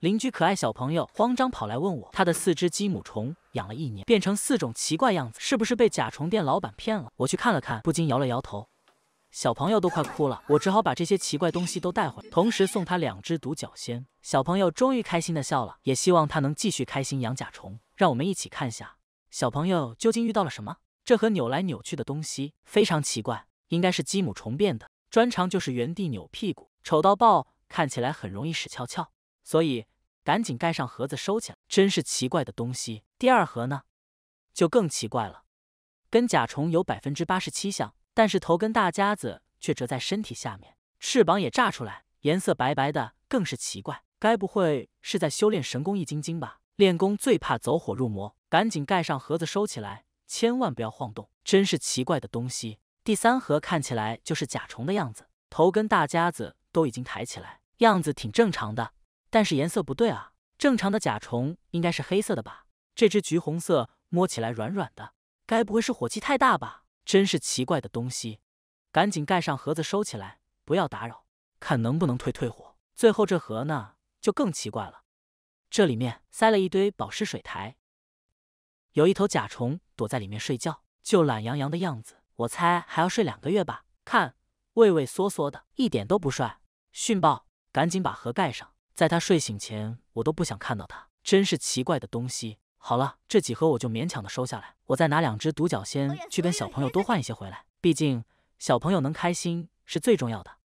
邻居可爱小朋友慌张跑来问我，他的四只鸡母虫养了一年，变成四种奇怪样子，是不是被甲虫店老板骗了？我去看了看，不禁摇了摇头。小朋友都快哭了，我只好把这些奇怪东西都带回，同时送他两只独角仙。小朋友终于开心的笑了，也希望他能继续开心养甲虫。让我们一起看下小朋友究竟遇到了什么？这盒扭来扭去的东西非常奇怪，应该是鸡母虫变的，专长就是原地扭屁股，丑到爆，看起来很容易死翘翘。所以赶紧盖上盒子收起来，真是奇怪的东西。第二盒呢，就更奇怪了，跟甲虫有百分之八十七像，但是头跟大夹子却折在身体下面，翅膀也炸出来，颜色白白的，更是奇怪。该不会是在修炼《神功易筋经》吧？练功最怕走火入魔，赶紧盖上盒子收起来，千万不要晃动，真是奇怪的东西。第三盒看起来就是甲虫的样子，头跟大夹子都已经抬起来，样子挺正常的。但是颜色不对啊！正常的甲虫应该是黑色的吧？这只橘红色，摸起来软软的，该不会是火气太大吧？真是奇怪的东西，赶紧盖上盒子收起来，不要打扰，看能不能退退火。最后这盒呢，就更奇怪了，这里面塞了一堆保湿水苔，有一头甲虫躲在里面睡觉，就懒洋洋的样子，我猜还要睡两个月吧？看畏畏缩缩的，一点都不帅。训报，赶紧把盒盖上。在他睡醒前，我都不想看到他，真是奇怪的东西。好了，这几盒我就勉强的收下来，我再拿两只独角仙去跟小朋友多换一些回来，毕竟小朋友能开心是最重要的。